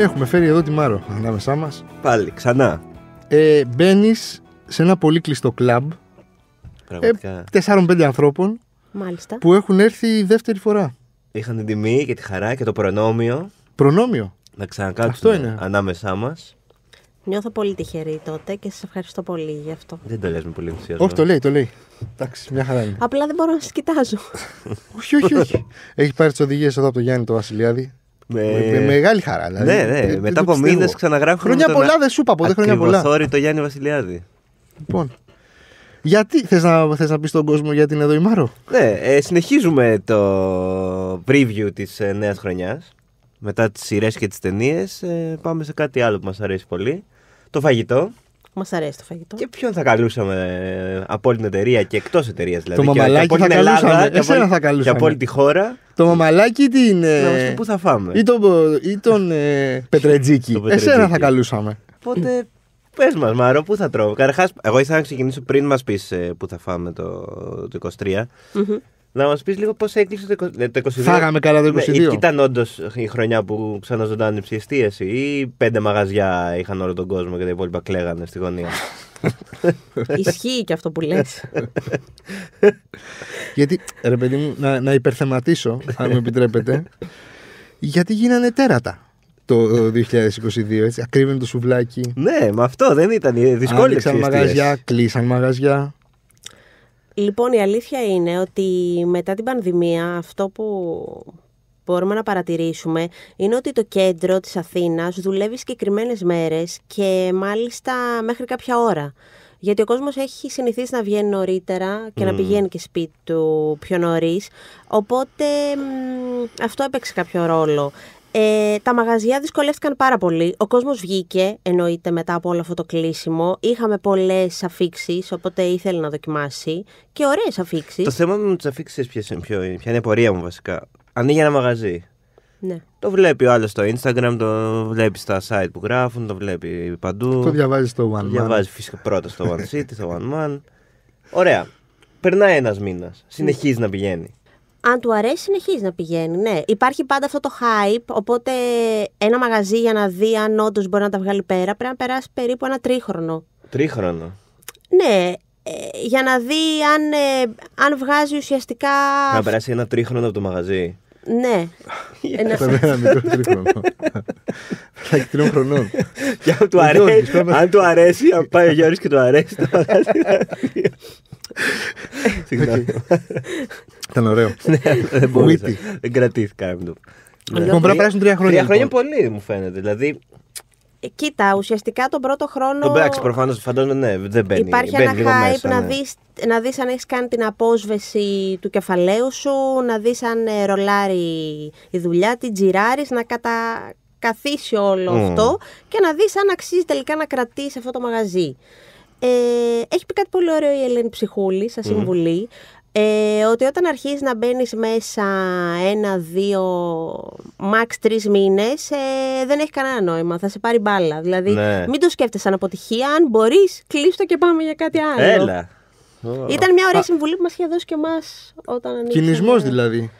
Έχουμε φέρει εδώ τη Μάρο ανάμεσά μας. Πάλι, ξανά. Ε, Μπαίνεις σε ένα πολύ κλειστό κλαμπ. Πραγματικά. Ε, 4-5 ανθρώπων. Μάλιστα. Που έχουν έρθει δεύτερη φορά. Είχαν την τιμή και τη χαρά και το προνόμιο. Προνόμιο. Να ξανακάτσουν ανάμεσά μας. Νιώθω πολύ τυχερή τότε και σας ευχαριστώ πολύ γι' αυτό. Δεν το λες με πολύ ενθουσιασμό. Όχι, το λέει, το λέει. Εντάξει, μια χαρά είναι. Απλά δεν μπορώ να σας κοιτάζω. όχι, όχι, όχι. Έχει πάρει τις οδηγίες εδώ από τον Γιάννη το Βασιλιάδη. Ναι. Με... με... μεγάλη χαρά. Δηλαδή, ναι, ναι. Μετά από μήνε ξαναγράφουμε. Χρόνια τον... πολλά δεν σου είπα ποτέ. Χρόνια πολλά. Sorry, το Γιάννη Βασιλιάδη. Λοιπόν. Γιατί θες να, θες να πεις στον κόσμο γιατί είναι εδώ η Μάρο Ναι, ε, συνεχίζουμε το preview της ε, νέας χρονιάς Μετά τις σειρές και τις ταινίες. Ε, πάμε σε κάτι άλλο που μας αρέσει πολύ Το φαγητό Μας αρέσει το φαγητό. Και ποιον θα καλούσαμε ε, από όλη την εταιρεία και εκτός εταιρείας δηλαδή. Το μαμαλάκι και από θα την Ελλάδα, καλούσαμε. και από όλη τη χώρα. Το μαμαλάκι τι είναι. Να πού θα φάμε. Ή τον, ή τον ε, Εσένα θα καλούσαμε. Οπότε Πες μας, Μάρο, πού θα τρώω. Καταρχάς, εγώ ήθελα να ξεκινήσω πριν μας πεις ε, πού θα φάμε το, το 23. Να μας πεις λίγο πώς έκλεισε το 2022. Ε, Φάγαμε καλά το 2022. Ήταν όντως η χρονιά που ξαναζωντάνε οι ψυχιστήεση ή πέντε μαγαζιά είχαν όλο τον κόσμο και τα υπόλοιπα κλαίγανε στη γωνία. Ισχύει και αυτό που λες. Γιατί, ρε παιδί μου, να, να υπερθεματίσω, αν μου επιτρέπετε. Γιατί γίνανε τέρατα το 2022, ε, έτσι. το σουβλάκι. Ναι, με αυτό δεν ήταν. Ε, Δυσκόλυψε. μαγαζιά, κλείσαν μαγαζιά. Λοιπόν, η αλήθεια είναι ότι μετά την πανδημία αυτό που μπορούμε να παρατηρήσουμε είναι ότι το κέντρο της Αθήνας δουλεύει συγκεκριμένες μέρες και μάλιστα μέχρι κάποια ώρα. Γιατί ο κόσμος έχει συνηθίσει να βγαίνει νωρίτερα και να πηγαίνει και σπίτι του πιο νωρίς. Οπότε αυτό έπαιξε κάποιο ρόλο. Ε, τα μαγαζιά δυσκολεύτηκαν πάρα πολύ. Ο κόσμος βγήκε, εννοείται, μετά από όλο αυτό το κλείσιμο. Είχαμε πολλές αφήξεις, οπότε ήθελε να δοκιμάσει. Και ωραίες αφήξεις. Το θέμα με τις αφήξεις, ποια είναι η πορεία μου βασικά. Ανοίγει ένα μαγαζί. Ναι. Το βλέπει ο άλλος στο Instagram, το βλέπει στα site που γράφουν, το βλέπει παντού. Το διαβάζει στο One Man. Διαβάζει φυσικά πρώτα στο One City, στο One Man. Ωραία. Περνάει ένας μήνας. Συνεχίζει να πηγαίνει αν του αρέσει, συνεχίζει να πηγαίνει. Ναι, υπάρχει πάντα αυτό το hype. Οπότε ένα μαγαζί για να δει αν όντως μπορεί να τα βγάλει πέρα πρέπει να περάσει περίπου ένα τρίχρονο. Τρίχρονο. Ναι, ε, για να δει αν, ε, αν βγάζει ουσιαστικά. Να περάσει ένα τρίχρονο από το μαγαζί. Ναι. Ένα... μικρό τρίχρονο. Θα αν του αρέσει, αν του αρέσει, αν πάει ο Γιώργος και του αρέσει Συγγνώμη. Ήταν ωραίο. Ναι, δεν μπορούσα. δεν κρατήθηκα. Λοιπόν, δηλαδή, πρέπει να περάσουν τρία χρόνια. Τρία χρόνια λοιπόν. πολύ μου φαίνεται. Δηλαδή, ε, Κοίτα, ουσιαστικά τον πρώτο χρόνο. προφανώς φαντάζομαι ναι, δεν μπαίνει. Υπάρχει μπαίνει ένα hype μέσα, να ναι. δεις να δεις αν έχεις κάνει την απόσβεση του κεφαλαίου σου, να δεις αν ε, ρολάρει η δουλειά, Την τζιράρεις, να κατακαθίσει όλο mm. αυτό και να δεις αν αξίζει τελικά να κρατήσεις αυτό το μαγαζί. Ε, έχει πει κάτι πολύ ωραίο η Ελένη Ψυχούλη, σαν mm. συμβουλή ε, ότι όταν αρχίζεις να μπαίνεις μέσα ένα, δύο, max τρεις μήνες, ε, δεν έχει κανένα νόημα. Θα σε πάρει μπάλα. Δηλαδή, ναι. μην το σκέφτεσαι σαν αποτυχία. Αν μπορείς, κλείστο και πάμε για κάτι άλλο. Έλα. Ήταν μια ωραία συμβουλή που μας είχε δώσει και εμάς όταν. δηλαδή.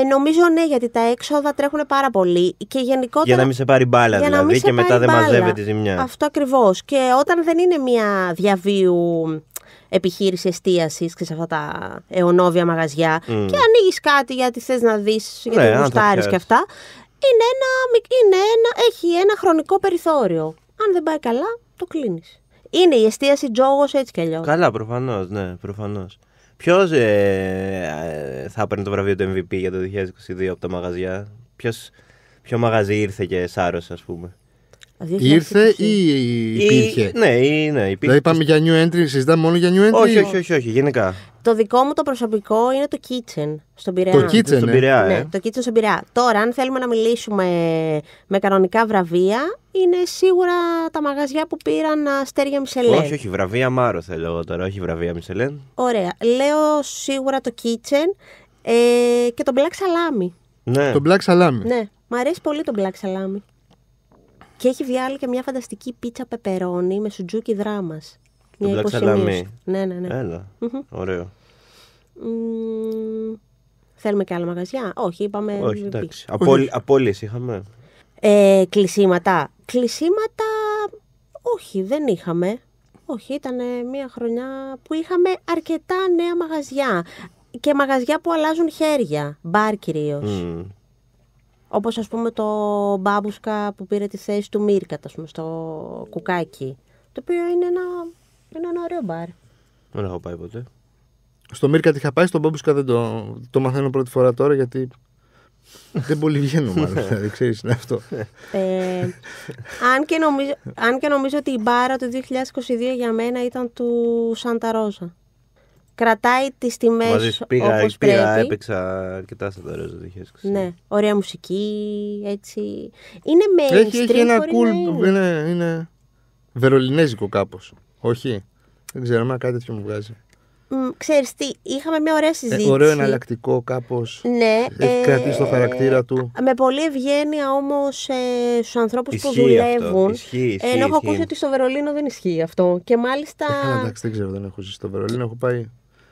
Ε, νομίζω ναι, γιατί τα έξοδα τρέχουν πάρα πολύ. Και γενικότερα, για να μην σε πάρει μπάλα, δηλαδή, και μετά δεν μαζεύεται τη ζημιά. Αυτό ακριβώς. Και όταν δεν είναι μια διαβίου επιχείρηση εστίασης σε αυτά τα αιωνόβια μαγαζιά mm. και ανοίγεις κάτι γιατί θες να δεις, ναι, γιατί ναι, γουστάρεις και αυτά. Είναι ένα, είναι ένα, έχει ένα χρονικό περιθώριο. Αν δεν πάει καλά, το κλείνεις. Είναι η εστίαση τζόγος έτσι κι αλλιώς. Καλά, προφανώς, ναι, προφανώς. Ποιος ε, ε, θα παίρνει το βραβείο του MVP για το 2022 από τα μαγαζιά, Ποιος μαγαζί ήρθε και σάρωσε, ας πούμε. Ήρθε ή υπήρχε. Ναι, ή, ναι, υπήρχε. Δηλαδή πάμε για new entry, συζητάμε μόνο για new entry. Όχι, όχι, όχι, όχι γενικά. Το δικό μου το προσωπικό είναι το kitchen στον Πειραιά. Το kitchen, στον ε? Πειραιά, ναι, ε. ναι. Το kitchen στον Πειραιά. Τώρα, αν θέλουμε να μιλήσουμε με κανονικά βραβεία, είναι σίγουρα τα μαγαζιά που πήραν αστέρια Μισελέν. Όχι, όχι, βραβεία Μάρο θέλω εγώ τώρα, όχι βραβεία Μισελέν. Ωραία. Λέω σίγουρα το kitchen ε, και το black salami. Ναι. Το black salami. Ναι, Μ' αρέσει πολύ το black salami. Και έχει βγάλει και μια φανταστική πίτσα πεπερώνη με σουτζούκι δράμας. Μια black Ναι, ναι, ναι. Έλα. Mm-hmm. Ωραίο. Όχι, ήταν μια χρονιά που είχαμε αρκετά νέα μαγαζιά. Και μαγαζιά που αλλάζουν χέρια. Μπαρ κυρίω. θελουμε και αλλα μαγαζια οχι ειπαμε οχι ενταξει απολυε ειχαμε ε κλεισιματα κλεισιματα οχι δεν ειχαμε οχι ηταν μια χρονια που ειχαμε αρκετα νεα μαγαζια και μαγαζια που αλλαζουν χερια μπαρ κυριω mm Όπως ας πούμε το μπάμπουσκα που πήρε τη θέση του Μίρκα, ας πούμε, στο κουκάκι. Το οποίο είναι ένα, είναι ένα ωραίο μπαρ. Δεν έχω πάει ποτέ. Στο Μίρκα τη είχα πάει, στον Μπάμπουσκα δεν το, το μαθαίνω πρώτη φορά τώρα γιατί δεν πολύ βγαίνω μάλλον, δηλαδή, ξέρεις, είναι αυτό. Ε, αν, και νομίζω, αν και νομίζω ότι η μπάρα του 2022 για μένα ήταν του Σανταρόζα κρατάει τις τιμές. όπως πήγα, πήγα έπαιξα αρκετά στα ζωή. Ναι, ωραία μουσική, έτσι. Είναι με Έχει, έχει ένα cool. Είναι, είναι, βερολινέζικο κάπως. Όχι. Δεν ξέρω, μα κάτι τέτοιο μου βγάζει. Ξέρεις τι, είχαμε μια ωραία συζήτηση. Ε, ωραίο εναλλακτικό κάπως. Ναι. Έχει ε, κρατήσει το χαρακτήρα του. Με πολλή ευγένεια όμως ε, στους ανθρώπους που δουλεύουν. Αυτό. Ισχύει, ε, ισχύει, ενώ έχω ακούσει ότι στο Βερολίνο δεν ισχύει αυτό. Και μάλιστα... Ε, εντάξει, δεν ξέρω, δεν έχω ζήσει στο Βερολίνο, έχω πάει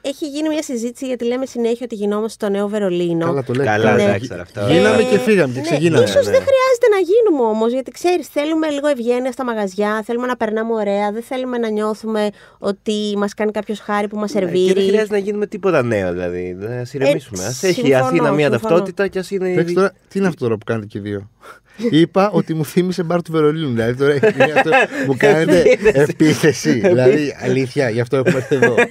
έχει γίνει μια συζήτηση γιατί λέμε συνέχεια ότι γινόμαστε στο νέο Βερολίνο. Καλά, το λέτε. Καλά, ναι. αυτά. Γίναμε και ε, φύγαμε και ναι, ξεκινάμε. σω ναι. δεν χρειάζεται να γίνουμε όμως, γιατί ξέρεις, θέλουμε λίγο ευγένεια στα μαγαζιά, θέλουμε να περνάμε ωραία, δεν θέλουμε να νιώθουμε ότι μας κάνει κάποιος χάρη που μας ναι, σερβίρει. δεν χρειάζεται να γίνουμε τίποτα νέο, δηλαδή. Να ηρεμήσουμε. Ε, ας έχει η Αθήνα μια ταυτότητα και ας είναι. τι είναι αυτό που κάνετε και δύο. Είπα ότι μου θύμισε μπαρ του Βερολίνου. Δηλαδή τώρα μου κάνετε επίθεση. δηλαδή αλήθεια, γι' αυτό έχουμε έρθει εδώ. Δεν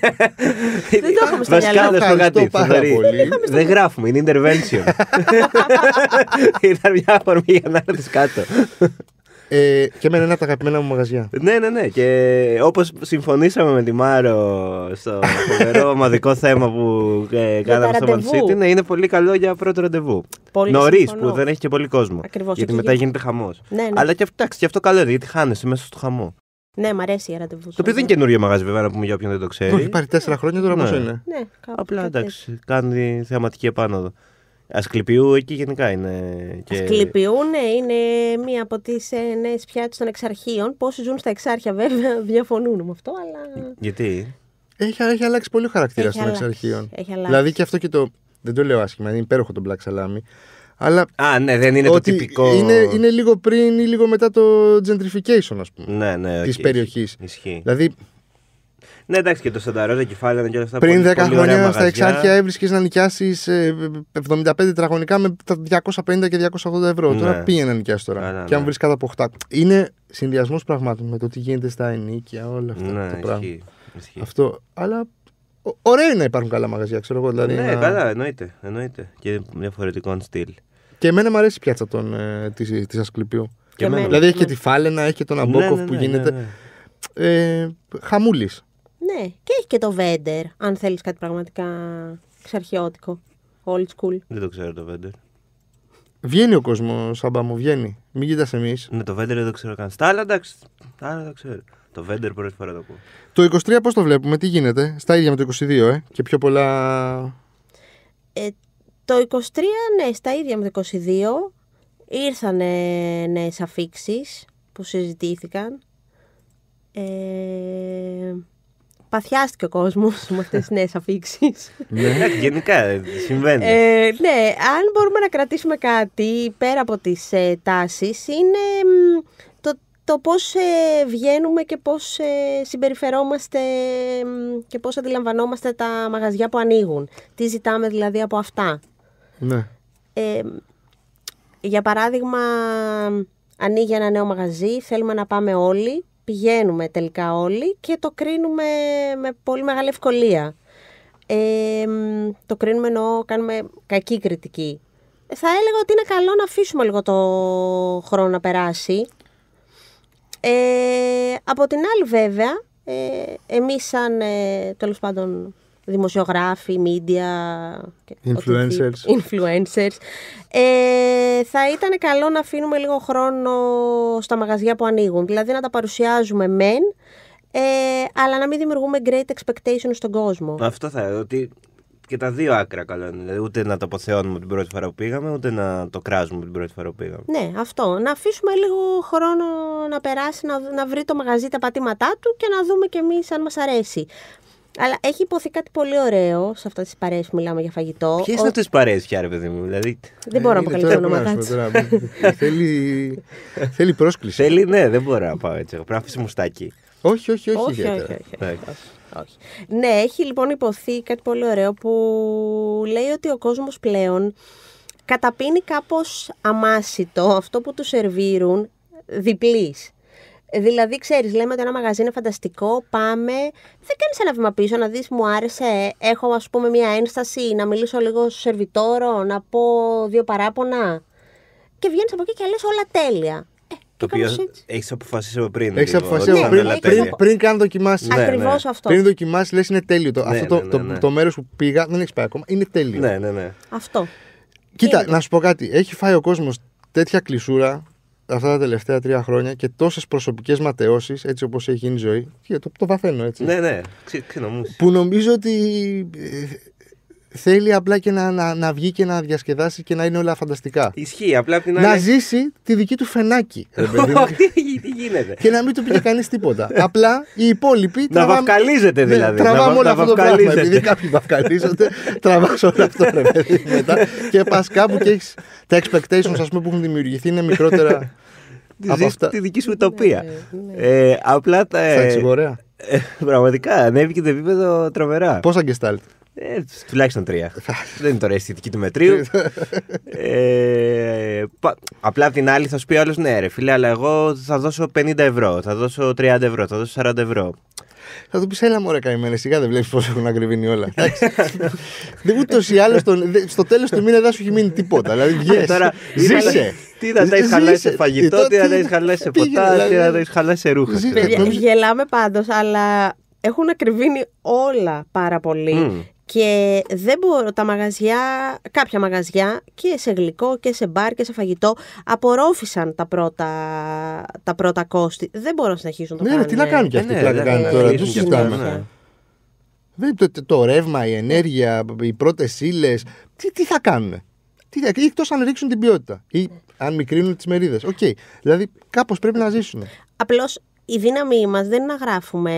το έχουμε στο μυαλό Δεν γράφουμε, είναι intervention. Ήταν μια αφορμή για να έρθεις κάτω ε, και εμένα είναι από τα αγαπημένα μου μαγαζιά. ναι, ναι, ναι. Και όπως συμφωνήσαμε με τη Μάρο στο φοβερό ομαδικό θέμα που ε, κάναμε στο Man ναι, είναι πολύ καλό για πρώτο ραντεβού. Νωρί που δεν έχει και πολύ κόσμο. Ακριβώς, γιατί μετά γίνεται χαμός. Ναι, ναι. Αλλά και, τάξη, και αυτό καλό είναι, γιατί χάνεσαι μέσα στο χαμό. Ναι, μ' αρέσει η ραντεβού. Το οποίο δεν είναι καινούριο μαγαζί, βέβαια, να πούμε για όποιον δεν το ξέρει. Το έχει πάρει τέσσερα χρόνια τώρα, ναι. πώς είναι. Ναι, Απλά εντάξει, κάνει θεαματική επάνωδο. Ασκληπιού εκεί γενικά είναι. Και... Ασκληπιού, ναι, είναι μία από τις ε, νέες πιάτες των εξαρχείων. Πόσοι ζουν στα εξάρχεια, βέβαια, διαφωνούν με αυτό, αλλά. Γιατί? Έχει, έχει αλλάξει πολύ ο χαρακτήρας των εξαρχείων. Δηλαδή και αυτό και το. Δεν το λέω άσχημα, είναι υπέροχο το Black Salami. Αλλά α, ναι, δεν είναι το τυπικό. Είναι, είναι λίγο πριν ή λίγο μετά το gentrification, ας πούμε. Ναι, ναι, της okay. περιοχή. Δηλαδή ναι, εντάξει, και το Σανταρόζα κεφάλαια και όλα αυτά. Πριν 10 χρόνια στα εξάρχεια έβρισκες να νοικιάσεις 75 ε, τετραγωνικά με 250 και 280 ευρώ. Ναι. Τώρα πήγαινε να νοικιάσει τώρα. και αν ναι. βρεις κάτω από 8. Είναι συνδυασμός πραγμάτων με το τι γίνεται στα ενίκια, όλα αυτά ναι, ισχύει, ισχύει. Αυτό. Αλλά ωραία είναι να υπάρχουν καλά μαγαζιά, ξέρω εγώ. Δηλαδή, ναι, να... καλά, εννοείται, εννοείται. Και διαφορετικών στυλ. Και εμένα μου αρέσει η πιάτσα ε, Ασκληπίου. δηλαδή έχει και τη Φάλαινα, έχει και τον ναι, Αμπόκοφ ναι, που γίνεται. Ε, ναι, και έχει και το Βέντερ, αν θέλεις κάτι πραγματικά ξαρχιώτικο. Old school. Δεν το ξέρω το Βέντερ. Βγαίνει ο κόσμος, Σάμπα μου, βγαίνει. Μην κοιτάς εμείς. Ναι, το Βέντερ δεν το ξέρω καν. Στα άλλα εντάξει. Τα άλλα δεν ξέρω. Το Βέντερ πρώτη φορά το ακούω. Το 23 πώς το βλέπουμε, τι γίνεται. Στα ίδια με το 22, ε. Και πιο πολλά. Ε, το 23, ναι, στα ίδια με το 22. Ήρθαν νέες αφήξεις που συζητήθηκαν. Ε, παθιάστηκε ο κόσμος με αυτές τις νέες αφήξεις. Ναι, γενικά ε, συμβαίνει. Ε, ναι, αν μπορούμε να κρατήσουμε κάτι πέρα από τις ε, τάσεις, είναι το, το πώς ε, βγαίνουμε και πώς συμπεριφερόμαστε και πώς αντιλαμβανόμαστε τα μαγαζιά που ανοίγουν. Τι ζητάμε δηλαδή από αυτά. Ναι. για παράδειγμα, ανοίγει ένα νέο μαγαζί, θέλουμε να πάμε όλοι πηγαίνουμε τελικά όλοι και το κρίνουμε με πολύ μεγάλη ευκολία. το κρίνουμε ενώ κάνουμε κακή κριτική. Ε, θα έλεγα ότι είναι καλό να αφήσουμε λίγο το χρόνο να περάσει. Ε, από την άλλη βέβαια, ε, εμείς σαν ε, πάντων δημοσιογράφοι, media, influencers. influencers. Ε, θα ήταν καλό να αφήνουμε λίγο χρόνο στα μαγαζιά που ανοίγουν, δηλαδή να τα παρουσιάζουμε μεν, ε, αλλά να μην δημιουργούμε great expectations στον κόσμο. Αυτό θα έλεγα, ότι και τα δύο άκρα καλό είναι. Δηλαδή, ούτε να το αποθεώνουμε την πρώτη φορά που πήγαμε, ούτε να το κράζουμε την πρώτη φορά που πήγαμε. Ναι, αυτό. Να αφήσουμε λίγο χρόνο να περάσει, να, να βρει το μαγαζί τα πατήματά του και να δούμε κι εμείς αν μας αρέσει. Αλλά έχει υποθεί κάτι πολύ ωραίο σε αυτές τις παρέες που μιλάμε για φαγητό. Ποιες είναι αυτέ τις παρέες πια, ρε παιδί μου, δηλαδή. Δεν μπορώ να αποκαλύψω ονόματα Θέλει, θέλει πρόσκληση. Θέλει, ναι, δεν μπορώ να πάω έτσι. Πρέπει να αφήσει μουστάκι. Όχι, όχι, όχι. όχι, όχι, όχι, Ναι, έχει λοιπόν υποθεί κάτι πολύ ωραίο που λέει ότι ο κόσμος πλέον καταπίνει κάπως αμάσιτο αυτό που του σερβίρουν διπλής. Ε, δηλαδή, ξέρεις, λέμε ότι ένα μαγαζί είναι φανταστικό, πάμε. Δεν κάνεις ένα βήμα πίσω να δεις, μου άρεσε. Έχω, ας πούμε, μία ένσταση, να μιλήσω λίγο στο σερβιτόρο, να πω δύο παράπονα. Και βγαίνεις από εκεί και λες όλα τέλεια. Ε, το οποίο έχεις αποφασίσει από πριν. Έχεις αποφασίσει από πριν, πριν, πριν, καν δοκιμάσεις. Ναι, Ακριβώς ναι. αυτό. Πριν δοκιμάσεις, λες είναι τέλειο. Ναι, αυτό το, το, μέρος που πήγα δεν έχεις πάει ακόμα. Είναι τέλειο. Ναι, ναι, ναι. Αυτό. Κοίτα, να σου πω κάτι. Έχει φάει ο κόσμος τέτοια κλεισούρα αυτά τα τελευταία τρία χρόνια και τόσες προσωπικές ματαιώσεις, έτσι όπως έχει γίνει η ζωή. Και το, το βαθαίνω έτσι. Ναι, ναι, Που νομίζω ότι ε, θέλει απλά και να, να, να, βγει και να διασκεδάσει και να είναι όλα φανταστικά. Ισχύει, απλά την άλλη... Να ζήσει τη δική του φενάκι. Τι γίνεται. Και να μην του πει κανείς τίποτα. απλά οι υπόλοιποι. Να βαφκαλίζεται ναι, δηλαδή. Τραβάμε όλο αυτό το πράγμα. Επειδή κάποιοι βαφκαλίζονται, τραβάς όλο αυτό το μετά. Και πας κάπου και έχεις τα expectations ας πούμε, που έχουν δημιουργηθεί είναι μικρότερα Ζεις τη δική σου ουτοπία. Ναι, ναι. Ε, απλά τα... ωραία. Ε, πραγματικά, ανέβηκε το επίπεδο τρομερά. Πόσα γκεστάλτ. Ε, τουλάχιστον τρία. Δεν είναι τώρα η αισθητική του μετρίου. Ε, απλά την άλλη θα σου πει άλλος ναι, ρε φίλε, αλλά εγώ θα δώσω 50 ευρώ, θα δώσω 30 ευρώ, θα δώσω 40 ευρώ θα του πεις: Έλα, μωρέ, καημένε. Σιγά δεν βλέπεις πώς έχουν ακριβήνει όλα. δεν ούτως ή άλλως στο τέλος του μήνα δεν σου έχει μείνει τίποτα. Δηλαδή, βγαίνει. Τώρα, ζήσε. Δηλαδή, τι θα τα έχεις χαλάσει σε φαγητό, ε, τι θα τα έχεις χαλάσει σε ποτά, δηλαδή, τι θα τα δηλαδή. έχεις χαλάσει σε ρούχα. Γελάμε πάντως, αλλά έχουν ακριβήνει όλα πάρα πολύ. Και δεν μπορώ τα μαγαζιά, κάποια μαγαζιά και σε γλυκό και σε μπαρ και σε φαγητό απορρόφησαν τα πρώτα, τα πρώτα κόστη. Δεν μπορούν να συνεχίσουν το ναι, Ναι, τι να κάνουν κι αυτοί, τι ε, να τώρα, τι συζητάμε. Ναι. Το, το, το, ρεύμα, η ενέργεια, οι πρώτες ύλες. Τι, τι θα κάνουν. Τι θα, εκτός αν ρίξουν την ποιότητα ή αν μικρύνουν τις μερίδες. Οκ. Okay. Δηλαδή κάπως πρέπει να ζήσουν. Απλώς η δύναμη μας δεν είναι να γράφουμε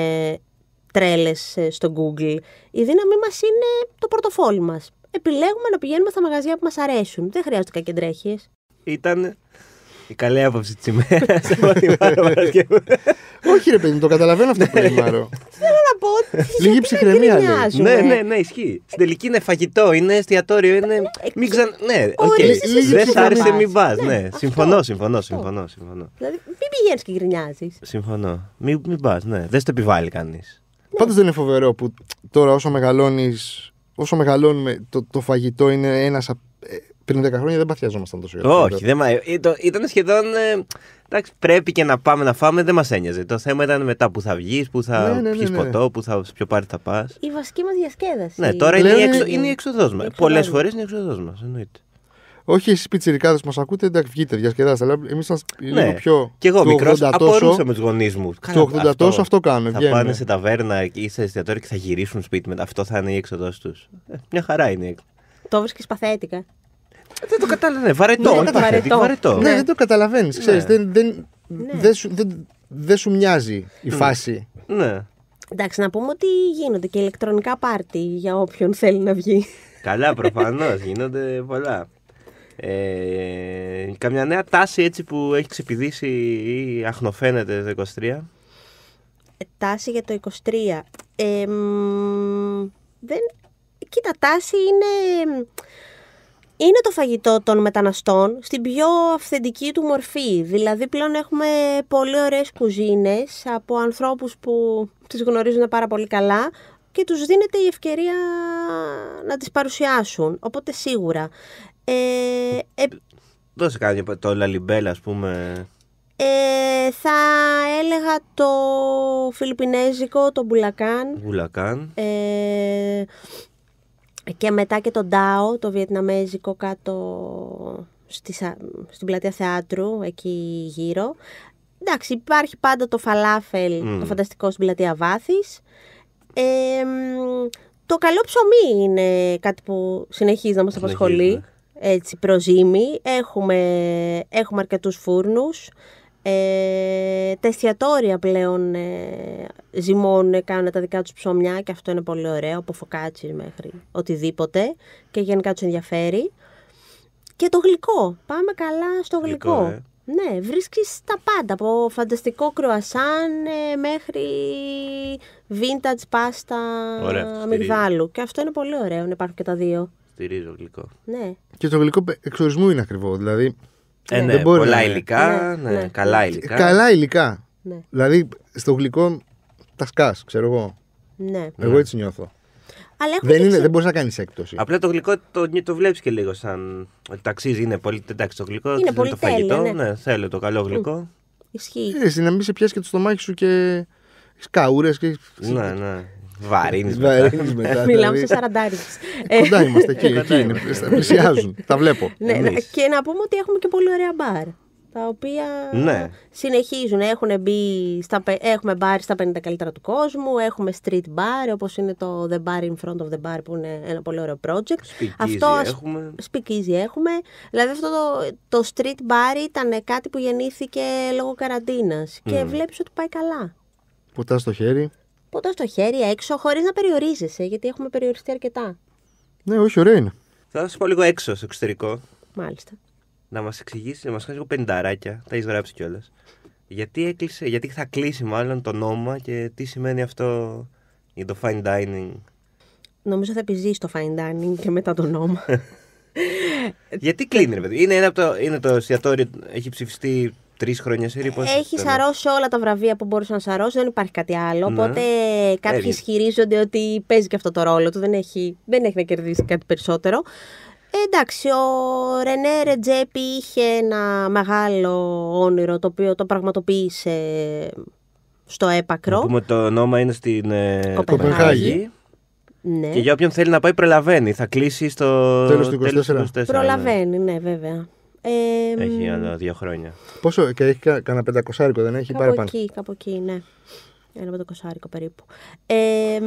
τρέλες ε, στο Google. Η δύναμή μας είναι το πορτοφόλι μας. Επιλέγουμε να πηγαίνουμε στα μαγαζιά που μας αρέσουν. Δεν χρειάζονται κακεντρέχειες. Ήταν η καλή άποψη της ημέρας. Όχι, ρε παιδί, το καταλαβαίνω αυτό που λέει ναι. Μάρο. Θέλω να πω. Λίγη ψυχραιμία. Ναι, ναι, ναι, ισχύει. Στην τελική είναι φαγητό, είναι εστιατόριο, είναι. Ε, μην ε, Ναι, οκ. Δεν σ' άρεσε, μην πα. Ναι, ναι. συμφωνώ, συμφωνώ, συμφωνώ. Δηλαδή, μην πηγαίνεις και γκρινιάζεις. Συμφωνώ. Μην πας, ναι. Δεν στο επιβάλλει κανείς. Πάντως δεν είναι φοβερό που τώρα όσο μεγαλώνεις, όσο μεγαλώνουμε, το, το φαγητό είναι ένας ε, πριν 10 χρόνια δεν παθιαζόμασταν τόσο γρήγορα. Όχι, δεν, ε, ήταν σχεδόν. Ε, εντάξει, πρέπει και να πάμε να φάμε, δεν μας ένοιαζε. Το θέμα ήταν μετά που θα βγεις, που θα ναι, ναι, ναι πιεις ναι. ποτό, που θα, ποιο πάρει θα πας. Η βασική μα διασκέδαση. Ναι, τώρα είναι είναι η εξοδός μας. Πολλές φορές είναι η εξοδός μας, εννοείται. Όχι εσείς πιτσιρικάδες που μας ακούτε, εντάξει, βγείτε, διασκεδάστε. Αλλά εμείς σα. Ναι. πιο. Και εγώ μικρό απορούσα με τους γονείς μου. Το 80 αυτό, τόσο αυτό κάνω. Θα πάνε σε ταβέρνα ή σε εστιατόριο και θα γυρίσουν σπίτι μετά. Αυτό θα είναι η έξοδο τους. Ε, μια χαρά είναι Το βρίσκεις παθέτικα. Δεν το κατάλαβα. Ναι, βαρετό. Ναι, δεν το καταλαβαίνεις. Ναι. Ναι. Δεν, σου, δεν σου μοιάζει η φάση. Ναι. Εντάξει, να πούμε ότι γίνονται και ηλεκτρονικά πάρτι για όποιον θέλει να βγει. Καλά, προφανώς. Γίνονται πολλά. Ε, καμιά νέα τάση έτσι που έχει ξεπηδήσει ή αχνοφαίνεται το 23. Ε, τάση για το 23. Ε, δεν... Κοίτα, τάση είναι... Είναι το φαγητό των μεταναστών στην πιο αυθεντική του μορφή. Δηλαδή πλέον έχουμε πολύ ωραίες κουζίνες από ανθρώπους που τις γνωρίζουν πάρα πολύ καλά και τους δίνεται η ευκαιρία να τις παρουσιάσουν. Οπότε σίγουρα ε, ε, Δώσε κάτι, το λαλιμπέλα ας πούμε. Ε, θα έλεγα το φιλιππινέζικο, το μπουλακάν. Μπουλακάν. Ε, και μετά και το Ντάο, το βιετναμέζικο κάτω στη, στην πλατεία θεάτρου, εκεί γύρω. Εντάξει, υπάρχει πάντα το φαλάφελ, το mm. φανταστικό στην πλατεία Βάθης. Ε, το καλό ψωμί είναι κάτι που συνεχίζει να μας απασχολεί. Ναι έτσι προζύμι, έχουμε, έχουμε αρκετούς φούρνους, ε, πλέον ε, ζυμώνουν, κάνουν τα δικά τους ψωμιά και αυτό είναι πολύ ωραίο, από μέχρι οτιδήποτε και γενικά τους ενδιαφέρει. Και το γλυκό, πάμε καλά στο γλυκό. Ε. Ναι, βρίσκεις τα πάντα, από φανταστικό κρουασάν ε, μέχρι vintage πάστα αμυγδάλου. Και αυτό είναι πολύ ωραίο, υπάρχουν και τα δύο γλυκό. Ναι. Και το γλυκό εξορισμού είναι ακριβό. Δηλαδή, ε, ναι, ναι πολλά υλικά, ναι, ναι, ναι. καλά ε, υλικά. Καλά υλικά. Ναι. Δηλαδή στο γλυκό τα σκάς, ξέρω εγώ. Ναι. Εγώ έτσι νιώθω. Αλλά δεν, είναι, δεν μπορείς να κάνεις έκπτωση. Απλά το γλυκό το, το βλέπεις και λίγο σαν. Ότι ταξίζει, είναι πολύ. Εντάξει, το γλυκό είναι πολύ το φαγητό. ναι. ναι. θέλω το καλό γλυκό. Ισχύει. Ε, να μην σε πιάσει και το στομάχι σου και. Σκαούρε και. Ναι, ναι. Βαρύνεις μετά. Μιλάμε σε σαραντάρι. Ε, κοντά είμαστε εκεί. Ε, εκεί πλησιάζουν. Τα βλέπω. Ναι, ναι, και να πούμε ότι έχουμε και πολύ ωραία μπαρ. Τα οποία ναι. συνεχίζουν. Έχουν μπει έχουμε μπαρ στα 50 καλύτερα του κόσμου. Έχουμε street bar, όπως είναι το The Bar in Front of the Bar, που είναι ένα πολύ ωραίο project. Σπικίζει έχουμε. Σπικίζει έχουμε. Δηλαδή, αυτό το, street bar ήταν κάτι που γεννήθηκε λόγω καραντίνας. Και βλέπεις ότι πάει καλά. Πουτάς στο χέρι ποτό στο χέρι έξω, χωρίς να περιορίζεσαι, γιατί έχουμε περιοριστεί αρκετά. Ναι, όχι, ωραία είναι. Θα σας πω λίγο έξω στο εξωτερικό. Μάλιστα. Να μας εξηγήσει, να μας κάνει λίγο πενταράκια, τα έχεις γράψει κιόλας. Γιατί, έκλεισε, γιατί θα κλείσει μάλλον το νόμα και τι σημαίνει αυτό για το fine dining. Νομίζω θα επιζήσει το fine dining και μετά το νόμα. γιατί κλείνει, ρε παιδί. Είναι, το, είναι το εστιατόριο, έχει ψηφιστεί τρεις χρόνια σε Έχει σαρώσει όλα τα βραβεία που μπορούσες να σαρώσει, δεν υπάρχει κάτι άλλο. Να. Οπότε κάποιοι ισχυρίζονται ότι παίζει και αυτό το ρόλο του, δεν έχει, δεν να κερδίσει κάτι περισσότερο. Ε, εντάξει, ο Ρενέ Ρετζέπη είχε ένα μεγάλο όνειρο το οποίο το πραγματοποίησε στο έπακρο. Να το όνομα είναι στην ε, Κοπενχάγη. Ναι. Και για όποιον θέλει να πάει, προλαβαίνει. Θα κλείσει στο τέλος του 2024. Ναι. Προλαβαίνει, ναι, βέβαια. Ε, έχει άλλα δύο χρόνια. Πόσο, και έχει κανένα πεντακοσάρικο, δεν έχει κάπου Εκεί, κάπου εκεί, ναι. Ένα πεντακοσάρικο περίπου. Ε,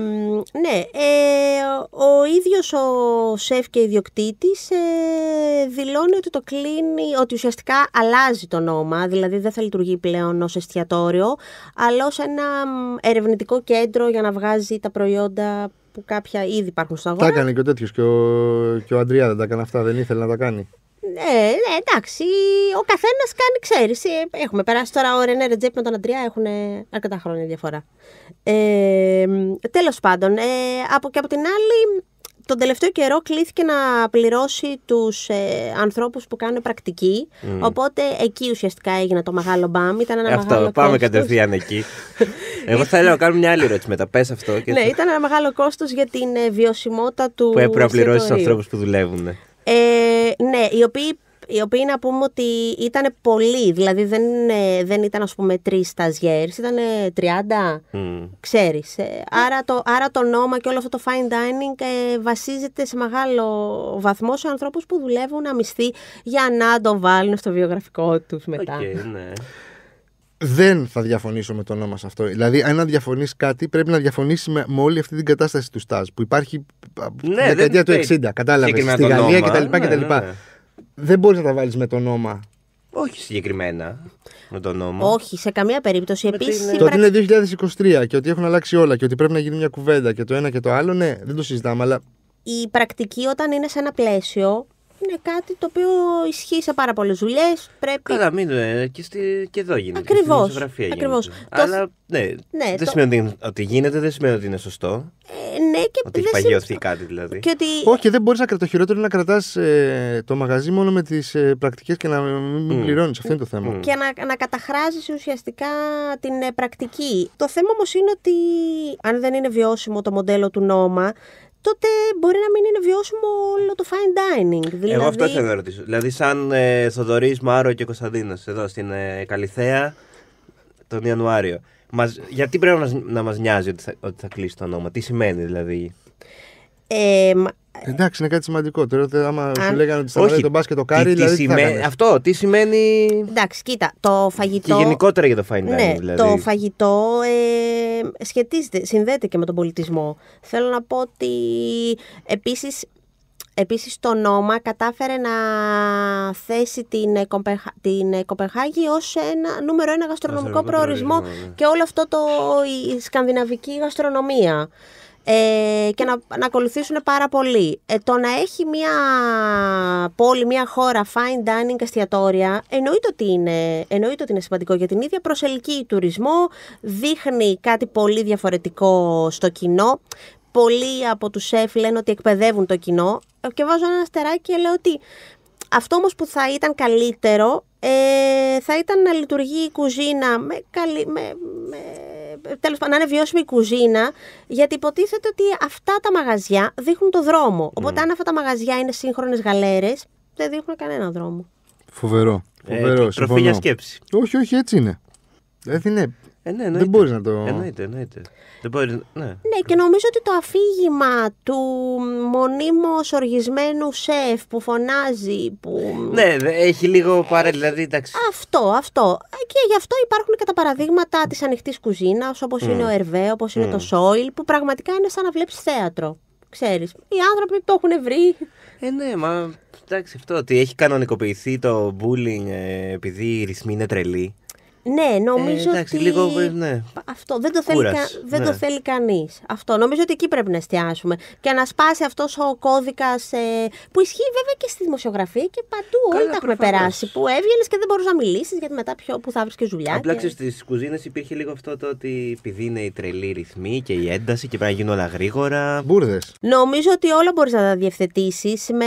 ναι, ε, ο ίδιος ο σεφ και ιδιοκτήτης ε, δηλώνει ότι το κλείνει, ότι ουσιαστικά αλλάζει το όνομα, δηλαδή δεν θα λειτουργεί πλέον ως εστιατόριο, αλλά ως ένα ερευνητικό κέντρο για να βγάζει τα προϊόντα που κάποια ήδη υπάρχουν στο αγορά. Τα έκανε και ο τέτοιος και ο, και δεν τα έκανε αυτά, δεν ήθελε να τα κάνει. Ναι, ναι, εντάξει. Ο καθένας κάνει, ξέρεις. Ε, έχουμε περάσει τώρα ο Ρενέ ναι, Ρετζέπ με τον Αντριά, έχουν αρκετά χρόνια διαφορά. Ε, Τέλος πάντων, ε, από, και από την άλλη, τον τελευταίο καιρό κλήθηκε να πληρώσει τους ε, ανθρώπους που κάνουν πρακτική. Mm. Οπότε εκεί ουσιαστικά έγινε το μεγάλο μπαμ. Ήταν ένα ε, αυτό, πάμε κατευθείαν εκεί. Εγώ θα έλεγα να κάνουμε μια άλλη ερώτηση μετά. Πες αυτό. Και ναι, ήταν ένα μεγάλο κόστος για την ε, βιωσιμότητα του. Που έπρεπε να πληρώσεις του ανθρώπους που δουλεύουν. Ε, ναι, οι οποίοι οι οποίοι να πούμε ότι ήταν πολλοί, δηλαδή δεν, ε, δεν ήταν ας πούμε τρεις σταζιέρες, ήταν 30, mm. ξέρεις. Ε. Άρα, το, άρα το νόμα και όλο αυτό το fine dining ε, βασίζεται σε μεγάλο βαθμό σε ανθρώπους που δουλεύουν αμυστή για να το βάλουν στο βιογραφικό τους μετά. Okay, δεν θα διαφωνήσω με το όνομα σε αυτό. Δηλαδή, αν διαφωνείς κάτι, πρέπει να διαφωνήσεις με, όλη αυτή την κατάσταση του Στάζ που υπάρχει από ναι, τη δεκαετία του 60. Κατάλαβε. Στη Γαλλία ναι, κτλ. Ναι, ναι. Δεν μπορείς να τα βάλεις με το όνομα. Όχι συγκεκριμένα με το νόμο. Όχι, σε καμία περίπτωση. Επίση. Το ότι είναι 2023 και ότι έχουν αλλάξει όλα και ότι πρέπει να γίνει μια κουβέντα και το ένα και το άλλο, ναι, δεν το συζητάμε, αλλά. Η πρακτική όταν είναι σε ένα πλαίσιο είναι κάτι το οποίο ισχύει σε πάρα πολλές δουλειές. Πρέπει... Καλά, μην είναι. Και, στη... και εδώ γίνεται. Ακριβώ. Ακριβώς. Αλλά ναι, ναι, δεν σημαίνει ότι γίνεται, δεν σημαίνει ότι είναι σωστό. Ε, ναι, και ότι έχει παγιωθεί κάτι δηλαδή. Όχι, δεν μπορείς να κρατάς. Το χειρότερο είναι να κρατάς ε, το μαγαζί μόνο με τις ε, πρακτικές και να μην mm. πληρώνεις. Αυτό είναι το θέμα. Mm. Και να, να καταχράζεις ουσιαστικά την ε, πρακτική. Το θέμα όμως είναι ότι αν δεν είναι βιώσιμο το μοντέλο του νόμα, τότε μπορεί να μην είναι βιώσιμο όλο το fine dining. Εγώ δηλαδή- αυτό θέλω να ρωτήσω. Δηλαδή, σαν ε, Θοδωρής, Μάρο και Κωνσταντίνος εδώ στην ε, Καλιθέα τον Ιανουάριο. Μας, γιατί πρέπει να, να μας νοιάζει ότι θα, ότι θα κλείσει το όνομα, τι σημαίνει δηλαδή. Ε, Εντάξει, είναι κάτι σημαντικό. Τώρα, άμα σου λέγανε ότι σταματάει τον μπάσκετ το κάρι, δηλαδή. Τι σημαίνει, αυτό, τι σημαίνει. Εντάξει, κοίτα, το φαγητό. Και γενικότερα για το φαγητό ναι, δηλαδή. Το φαγητό ε, σχετίζεται, συνδέεται και με τον πολιτισμό. Θέλω να πω ότι επίσης Επίσης το νόμα κατάφερε να θέσει την, την Κοπεχάγη ως ένα νούμερο ένα γαστρονομικό προορισμό ναι, ναι. και όλο αυτό το η σκανδιναβική γαστρονομία. Ε, και να, να ακολουθήσουν πάρα πολύ. Ε, το να έχει μια πόλη, μια χώρα fine dining εστιατόρια, εννοείται ότι είναι, εννοείται ότι είναι σημαντικό για την ίδια προσελκύει τουρισμό, δείχνει κάτι πολύ διαφορετικό στο κοινό. Πολλοί από τους σεφ λένε ότι εκπαιδεύουν το κοινό ε, και βάζω ένα αστεράκι και λέω ότι αυτό όμως που θα ήταν καλύτερο ε, θα ήταν να λειτουργεί η κουζίνα με, καλή, Τέλος πάντων να είναι βιώσιμη η κουζίνα, γιατί υποτίθεται ότι αυτά τα μαγαζιά δείχνουν το δρόμο. Ναι. Οπότε αν αυτά τα μαγαζιά είναι σύγχρονες γαλέρες, δεν δείχνουν κανένα δρόμο. Φοβερό. Ε, Φοβερό. Ε, σκέψη. Όχι, όχι, έτσι είναι. Δεν είναι ε, ναι, δεν μπορείς να το. Εννοείται, εννοείται. Δεν μπορεί... ναι. ναι, και νομίζω ότι το αφήγημα του μονίμως οργισμένου σεφ που φωνάζει. Που... Ναι, έχει λίγο πάρα Δηλαδή, αυτό, αυτό. Ε, και γι' αυτό υπάρχουν και τα παραδείγματα της ανοιχτής κουζίνας, όπως είναι mm. ο Ερβέ, όπως είναι το mm. Σόιλ, που πραγματικά είναι σαν να βλέπεις θέατρο. Ξέρεις, οι άνθρωποι το έχουν βρει. Ε, ναι, μα εντάξει αυτό ότι έχει κανονικοποιηθεί το bullying ε, επειδή οι ρυθμοί είναι τρελοί. Ναι, νομίζω ε, εντάξει, ότι... Λίγο, ναι. Αυτό δεν το θέλει, κα... ναι. θέλει κανείς. Αυτό. Νομίζω ότι εκεί πρέπει να εστιάσουμε. Και να σπάσει αυτός ο κώδικας. ε, που ισχύει βέβαια και στη δημοσιογραφία και παντού Καλά, όλοι τα έχουμε περάσει. Που έβγαινες και δεν μπορούσες να μιλήσεις γιατί μετά πιο που θα βρεις και δουλειά. Απλά και... στις κουζίνες υπήρχε λίγο αυτό το ότι επειδή είναι η τρελή ρυθμή και η ένταση και πρέπει να γίνουν όλα γρήγορα. Μπούρδες. Νομίζω ότι όλα μπορείς να τα διευθετήσεις με,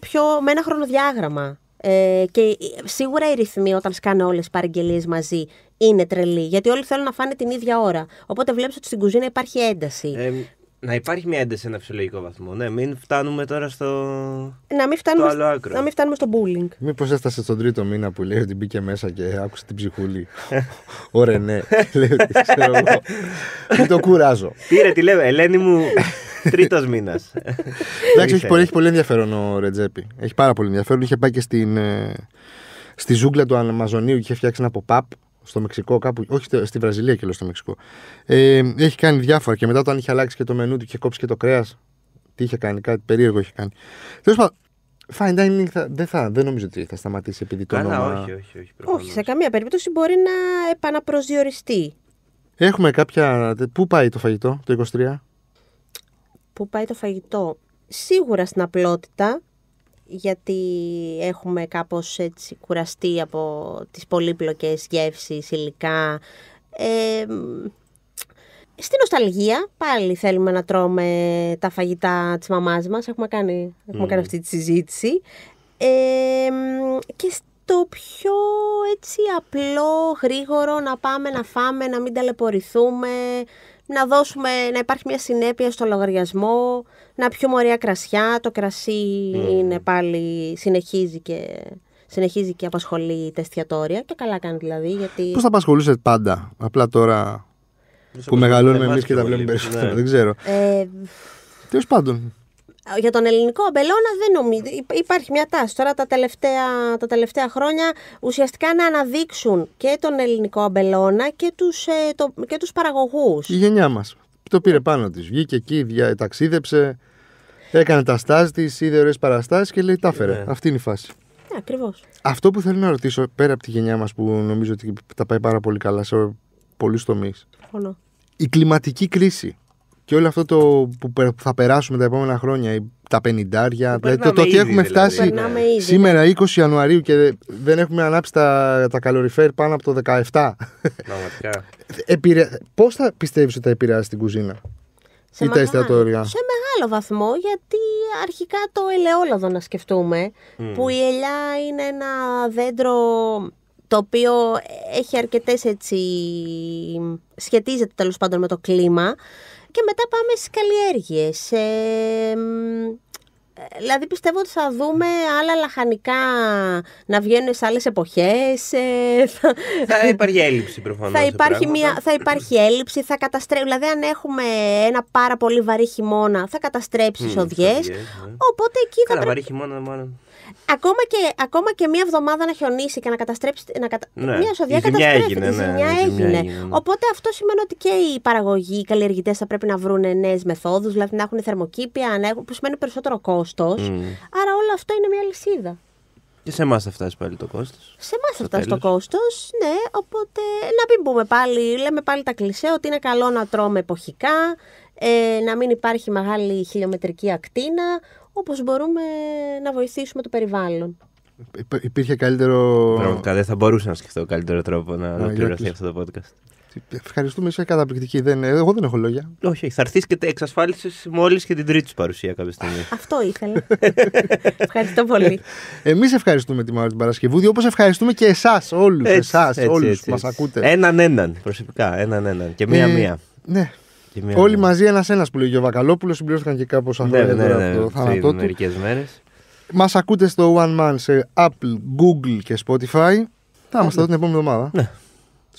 πιο... με ένα χρονοδιάγραμμα. Ε, και σίγουρα οι ρυθμοί όταν σκάνε όλες τι παραγγελίες μαζί είναι τρελή, γιατί όλοι θέλουν να φάνε την ίδια ώρα. Οπότε βλέπεις ότι στην κουζίνα υπάρχει ένταση. Ε, να υπάρχει μια ένταση σε ένα φυσιολογικό βαθμό. Ναι, μην φτάνουμε τώρα στο. Να μην φτάνουμε, στο άλλο άκρο. Να μην φτάνουμε στο bullying. Μήπως έφτασε στον τρίτο μήνα που λέει ότι μπήκε μέσα και άκουσε την ψυχούλη. Ωραία, ναι. Λέω ότι ξέρω εγώ. το κουράζω. Πήρε τη λέω, Ελένη μου, Τρίτος μήνας. Εντάξει, έχει, πολύ, έχει πολύ ενδιαφέρον ο Ρετζέπι Έχει πάρα πολύ ενδιαφέρον. Είχε πάει και στην, ε, στη ζούγκλα του αναμαζονιου και είχε φτιάξει ένα pop-up στο Μεξικό, κάπου, όχι στη Βραζιλία και λέω στο Μεξικό. Ε, έχει κάνει διάφορα και μετά όταν είχε αλλάξει και το μενού του και κόψει και το κρέας. Τι είχε κάνει, κάτι περίεργο είχε κάνει. Τέλος πάντων, Fine dining θα, δεν, θα, δεν νομίζω ότι θα σταματήσει επειδή το όχι, όχι, όχι, όχι, σε καμία περίπτωση μπορεί να επαναπροσδιοριστεί. Έχουμε κάποια... Πού πάει το φαγητό το που πάει το φαγητό σίγουρα στην απλότητα γιατί έχουμε κάπως έτσι κουραστεί από τις πολύπλοκες γεύσεις, υλικά. Ε, στη νοσταλγία πάλι θέλουμε να τρώμε τα φαγητά της μαμάς μας. Έχουμε κάνει, mm. κάνει αυτή τη συζήτηση. και στο πιο έτσι απλό, γρήγορο να πάμε να φάμε, να μην ταλαιπωρηθούμε, να, δώσουμε, να υπάρχει μια συνέπεια στο λογαριασμό, να πιούμε ωραία κρασιά. Το κρασί είναι πάλι, συνεχίζει και, συνεχίζει και απασχολεί τα εστιατόρια. Και καλά κάνει δηλαδή. Γιατί... Πώς θα απασχολούσε πάντα, απλά τώρα που μεγαλώνουμε εμεί και τα βλέπουμε περισσότερο. Ναι. Δεν ξέρω. Ε... Τέλος πάντων για τον ελληνικό αμπελώνα δεν νομίζω. Υπάρχει μια τάση τώρα τα τελευταία, τα τελευταία χρόνια ουσιαστικά να αναδείξουν και τον ελληνικό αμπελώνα και τους, ε, και τους παραγωγούς. Η γενιά μας. Το πήρε πάνω της. Βγήκε εκεί, δια, ταξίδεψε, έκανε τα στάζ της, είδε ωραίες παραστάσεις και λέει τα έφερε, ναι. Αυτή είναι η φάση. Yeah, ναι, Αυτό που θέλω να ρωτήσω, πέρα από τη γενιά μας που νομίζω ότι τα πάει πάρα πολύ καλά σε πολλούς τομείς. Η κλιματική κρίση και όλο αυτό το που θα περάσουμε τα επόμενα χρόνια, τα πενιντάρια, το, δηλαδή το, ότι έχουμε δηλαδή. φτάσει ναι. σήμερα 20 Ιανουαρίου και δεν έχουμε ανάψει τα, τα καλοριφέρ πάνω από το 17. Πώς θα πιστεύεις ότι θα επηρεάσει την κουζίνα σε ή τα Σε μεγάλο βαθμό γιατί αρχικά το ελαιόλαδο να σκεφτούμε mm. που η ελιά είναι ένα δέντρο το οποίο έχει αρκετές έτσι σχετίζεται τέλος πάντων με το κλίμα και μετά πάμε στις καλλιέργειες. Ε, ε, δηλαδή πιστεύω ότι θα δούμε άλλα λαχανικά να βγαίνουν σε άλλες εποχές. Ε, θα... υπάρχει έλλειψη προφανώς. Θα υπάρχει, μια, θα υπάρχει έλλειψη, θα καταστρέψει. Δηλαδή αν έχουμε ένα πάρα πολύ βαρύ χειμώνα θα καταστρέψει mm, Οπότε εκεί Καλά, θα... Πρέπει... βαρύ χειμώνα μάλλον. Ακόμα και, ακόμα και μία εβδομάδα να χιονίσει και να καταστρέψει. Να κατα... ναι, Μία σοδιά καταστρέφει. Ναι, έγινε. Οπότε αυτό σημαίνει ότι και οι παραγωγοί, οι καλλιεργητές θα πρέπει να βρουν νέες μεθόδους, δηλαδή να έχουν θερμοκήπια, που σημαίνει περισσότερο κόστος. Mm. Άρα όλο αυτό είναι μία λυσίδα. Και σε εμάς θα φτάσει πάλι το κόστος. Σε εμάς θα φτάσει το κόστος, ναι. Οπότε να μην πούμε πάλι, λέμε πάλι τα κλισέ ότι είναι καλό να τρώμε εποχικά, ε, να μην υπάρχει μεγάλη χιλιομετρική ακτίνα, Όπως μπορούμε να βοηθήσουμε το περιβάλλον. Υπήρχε καλύτερο. Πραγματικά δεν θα μπορούσα να σκεφτώ καλύτερο τρόπο να ολοκληρωθεί αυτό το podcast. Ευχαριστούμε, είσαι καταπληκτική. Δεν, εγώ δεν έχω λόγια. Όχι, θα έρθεις και εξασφάλισες μόλις και την τρίτη παρουσία κάποια στιγμή. Αυτό ήθελα. Ευχαριστώ πολύ. Εμείς ευχαριστούμε τη Μαύρη Παρασκευούδη, όπως ευχαριστούμε και εσάς όλους. Εσά, όλου που μας ακούτε. Έναν έναν, προσωπικά. Έναν έναν. Και μία-μία. Ε, ναι ολοι Όλοι ναι. μαζί ένα-ένα που λέγει ο Βακαλόπουλος συμπληρώθηκαν και κάπως ναι, ναι, ναι το θάνατό του. μέρες. Μας ακούτε στο One Man σε Apple, Google και Spotify. Θα είμαστε ναι. εδώ την επόμενη εβδομάδα. Ναι.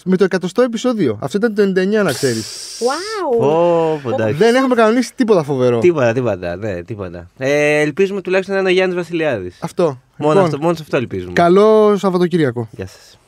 Με το εκατοστό επεισόδιο. Αυτό ήταν το 99, να ξέρεις. Wow. Oh, oh, Δεν έχουμε κανονίσει τίποτα φοβερό. Τίποτα, τίποτα. Ναι, τίποτα. Ε, ελπίζουμε τουλάχιστον να είναι ο Γιάννης Βασιλιάδης. Αυτό. Μόνο, λοιπόν, αυτό. μόνο σε αυτό ελπίζουμε. Καλό Σαββατοκύριακο. Γεια σας.